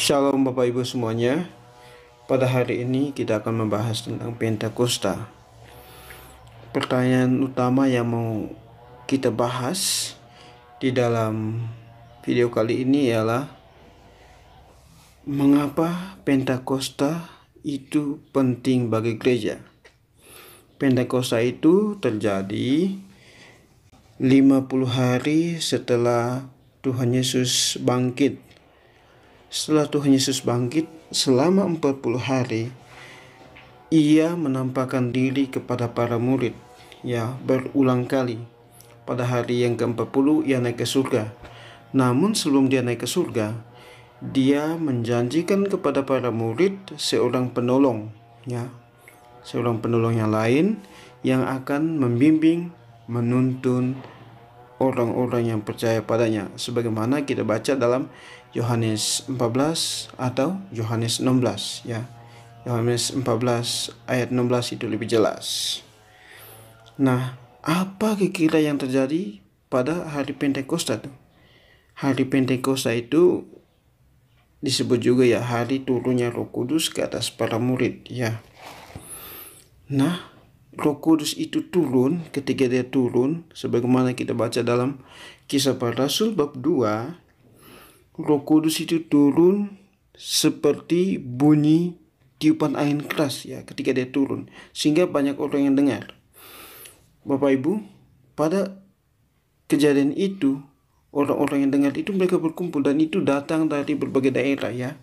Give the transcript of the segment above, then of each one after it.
Shalom Bapak Ibu semuanya. Pada hari ini kita akan membahas tentang Pentakosta. Pertanyaan utama yang mau kita bahas di dalam video kali ini ialah mengapa Pentakosta itu penting bagi gereja? Pentakosta itu terjadi 50 hari setelah Tuhan Yesus bangkit setelah Tuhan Yesus bangkit selama 40 hari, ia menampakkan diri kepada para murid, ya berulang kali. Pada hari yang ke-40 ia naik ke surga. Namun sebelum dia naik ke surga, dia menjanjikan kepada para murid seorang penolong, ya. Seorang penolong yang lain yang akan membimbing, menuntun, orang-orang yang percaya padanya sebagaimana kita baca dalam Yohanes 14 atau Yohanes 16 ya. Yohanes 14 ayat 16 itu lebih jelas. Nah, apa kira-kira yang terjadi pada hari Pentakosta itu Hari Pentakosta itu disebut juga ya hari turunnya Roh Kudus ke atas para murid ya. Nah, Roh Kudus itu turun ketika dia turun sebagaimana kita baca dalam Kisah Para Rasul bab 2 Roh Kudus itu turun seperti bunyi tiupan angin keras ya ketika dia turun sehingga banyak orang yang dengar. Bapak Ibu, pada kejadian itu orang-orang yang dengar itu mereka berkumpul dan itu datang dari berbagai daerah ya.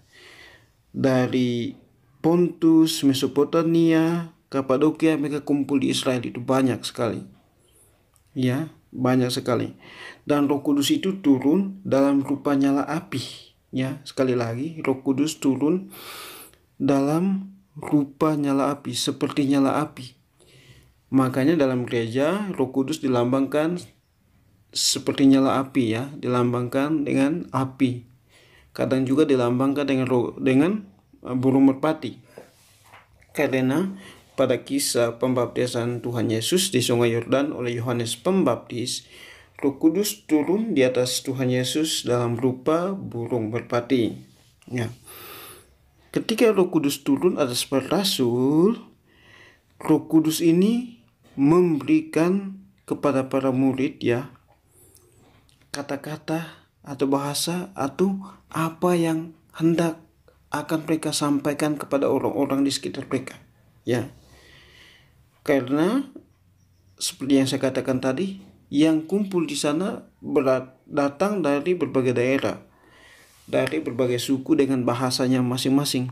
Dari Pontus, Mesopotamia, Kapadokia mereka kumpul di Israel itu banyak sekali. Ya, banyak sekali. Dan Roh Kudus itu turun dalam rupa nyala api. Ya, sekali lagi Roh Kudus turun dalam rupa nyala api, seperti nyala api. Makanya dalam gereja Roh Kudus dilambangkan seperti nyala api ya, dilambangkan dengan api. Kadang juga dilambangkan dengan dengan eh, burung merpati. Karena pada kisah pembaptisan Tuhan Yesus di Sungai Yordan oleh Yohanes Pembaptis, Roh Kudus turun di atas Tuhan Yesus dalam rupa burung merpati. Ya. Ketika Roh Kudus turun atas para rasul, Roh Kudus ini memberikan kepada para murid ya kata-kata atau bahasa atau apa yang hendak akan mereka sampaikan kepada orang-orang di sekitar mereka. Ya. Karena seperti yang saya katakan tadi, yang kumpul di sana datang dari berbagai daerah, dari berbagai suku dengan bahasanya masing-masing.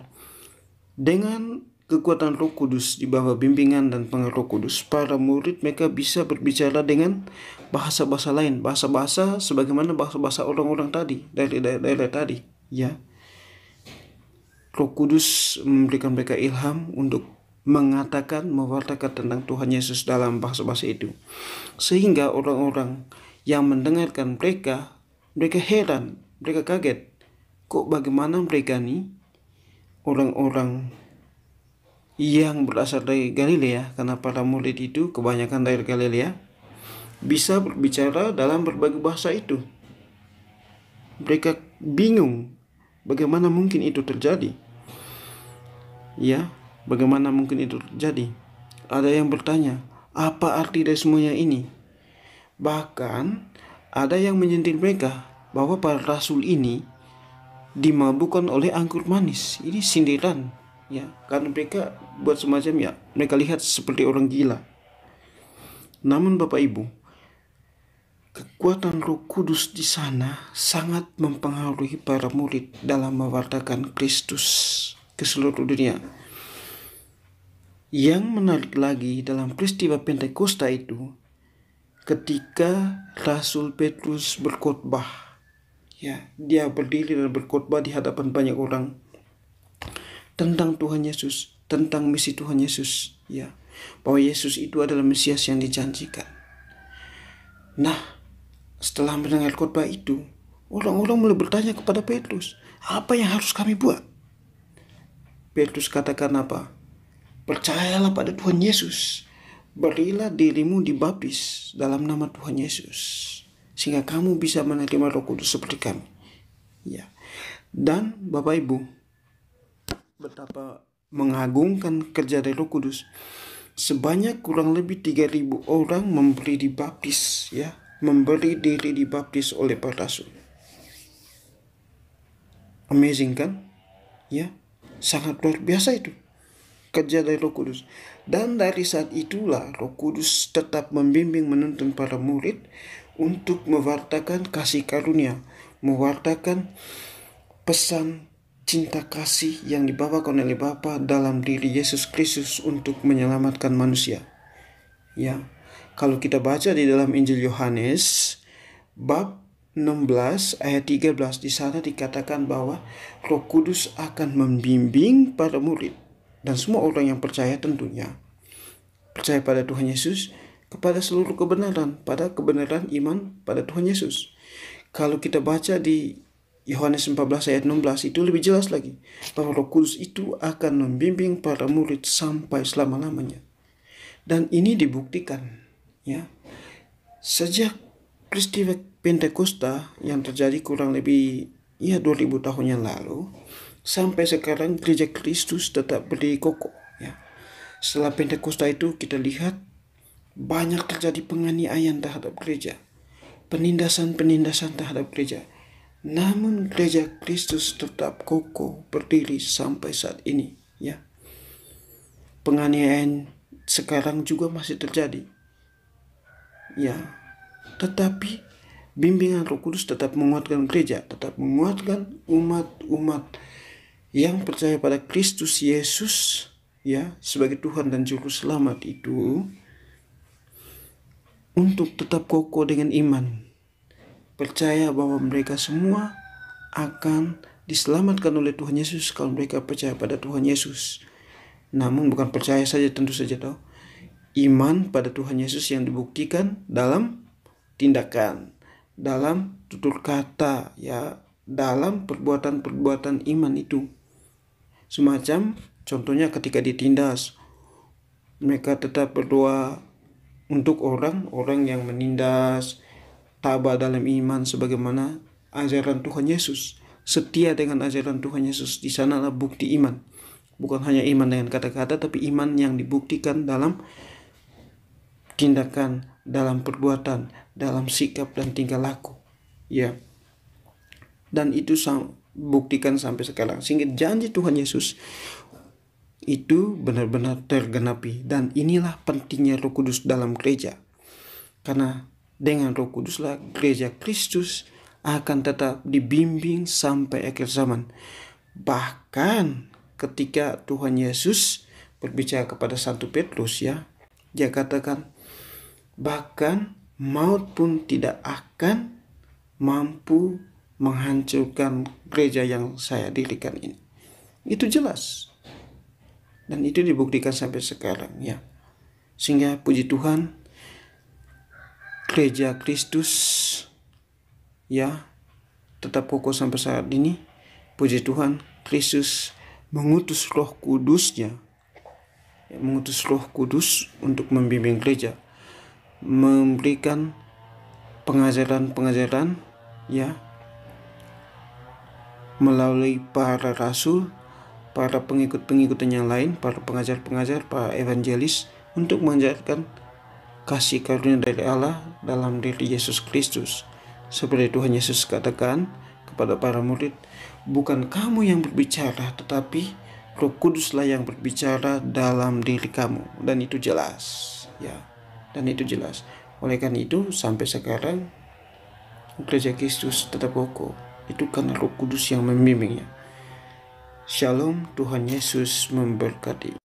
Dengan kekuatan Roh Kudus di bawah bimbingan dan pengaruh Kudus, para murid mereka bisa berbicara dengan bahasa-bahasa lain, bahasa-bahasa sebagaimana bahasa-bahasa orang-orang tadi dari daerah-daerah tadi, ya. Roh Kudus memberikan mereka ilham untuk mengatakan mewartakan tentang Tuhan Yesus dalam bahasa-bahasa itu. Sehingga orang-orang yang mendengarkan mereka, mereka heran, mereka kaget. Kok bagaimana mereka ini orang-orang yang berasal dari Galilea karena para murid itu kebanyakan dari Galilea bisa berbicara dalam berbagai bahasa itu. Mereka bingung bagaimana mungkin itu terjadi. Ya, Bagaimana mungkin itu terjadi? Ada yang bertanya, apa arti dari semuanya ini? Bahkan ada yang menyentil mereka bahwa para rasul ini dimabukkan oleh anggur manis. Ini sindiran ya, karena mereka buat semacam ya, mereka lihat seperti orang gila. Namun Bapak Ibu, kekuatan Roh Kudus di sana sangat mempengaruhi para murid dalam mewartakan Kristus ke seluruh dunia. Yang menarik lagi dalam peristiwa Pentakosta itu ketika Rasul Petrus berkhotbah. Ya, dia berdiri dan berkhotbah di hadapan banyak orang tentang Tuhan Yesus, tentang misi Tuhan Yesus, ya. Bahwa Yesus itu adalah Mesias yang dijanjikan. Nah, setelah mendengar khotbah itu, orang-orang mulai bertanya kepada Petrus, apa yang harus kami buat? Petrus katakan apa? Percayalah pada Tuhan Yesus. Berilah dirimu dibaptis dalam nama Tuhan Yesus. Sehingga kamu bisa menerima roh kudus seperti kami. Ya. Dan Bapak Ibu, betapa mengagungkan kerja dari roh kudus. Sebanyak kurang lebih 3000 orang memberi dibaptis ya, memberi diri dibaptis oleh para rasul. Amazing kan? Ya, sangat luar biasa itu kerja dari Roh Kudus. Dan dari saat itulah Roh Kudus tetap membimbing menuntun para murid untuk mewartakan kasih karunia, mewartakan pesan cinta kasih yang dibawa oleh Bapa dalam diri Yesus Kristus untuk menyelamatkan manusia. Ya, kalau kita baca di dalam Injil Yohanes bab 16 ayat 13 di sana dikatakan bahwa Roh Kudus akan membimbing para murid dan semua orang yang percaya tentunya. Percaya pada Tuhan Yesus, kepada seluruh kebenaran, pada kebenaran iman pada Tuhan Yesus. Kalau kita baca di Yohanes 14 ayat 16 itu lebih jelas lagi bahwa Roh Kudus itu akan membimbing para murid sampai selama-lamanya. Dan ini dibuktikan ya. Sejak peristiwa Pentakosta yang terjadi kurang lebih ya 2000 tahun yang lalu, sampai sekarang gereja Kristus tetap berdiri kokoh ya. Setelah Pentakosta itu kita lihat banyak terjadi penganiayaan terhadap gereja, penindasan-penindasan terhadap gereja. Namun gereja Kristus tetap kokoh berdiri sampai saat ini, ya. Penganiayaan sekarang juga masih terjadi. Ya. Tetapi bimbingan Roh Kudus tetap menguatkan gereja, tetap menguatkan umat-umat yang percaya pada Kristus Yesus ya sebagai Tuhan dan juru selamat itu untuk tetap kokoh dengan iman. Percaya bahwa mereka semua akan diselamatkan oleh Tuhan Yesus kalau mereka percaya pada Tuhan Yesus. Namun bukan percaya saja tentu saja tahu. Iman pada Tuhan Yesus yang dibuktikan dalam tindakan, dalam tutur kata ya, dalam perbuatan-perbuatan iman itu semacam contohnya ketika ditindas mereka tetap berdoa untuk orang-orang yang menindas tabah dalam iman sebagaimana ajaran Tuhan Yesus setia dengan ajaran Tuhan Yesus di sanalah bukti iman bukan hanya iman dengan kata-kata tapi iman yang dibuktikan dalam tindakan dalam perbuatan dalam sikap dan tingkah laku ya dan itu sama buktikan sampai sekarang sehingga janji Tuhan Yesus itu benar-benar tergenapi dan inilah pentingnya Roh Kudus dalam gereja karena dengan Roh Kuduslah gereja Kristus akan tetap dibimbing sampai akhir zaman bahkan ketika Tuhan Yesus berbicara kepada Santo Petrus ya dia katakan bahkan maut pun tidak akan mampu menghancurkan gereja yang saya dirikan ini. Itu jelas. Dan itu dibuktikan sampai sekarang ya. Sehingga puji Tuhan gereja Kristus ya tetap kokoh sampai saat ini. Puji Tuhan Kristus mengutus Roh Kudusnya ya, mengutus Roh Kudus untuk membimbing gereja memberikan pengajaran-pengajaran ya melalui para rasul, para pengikut pengikutnya yang lain, para pengajar-pengajar, para evangelis untuk mengajarkan kasih karunia dari Allah dalam diri Yesus Kristus. Seperti Tuhan Yesus katakan kepada para murid, bukan kamu yang berbicara, tetapi Roh Kuduslah yang berbicara dalam diri kamu dan itu jelas, ya. Dan itu jelas. Oleh karena itu sampai sekarang gereja Kristus tetap kokoh itu karena Roh Kudus yang membimbingnya. Shalom, Tuhan Yesus memberkati.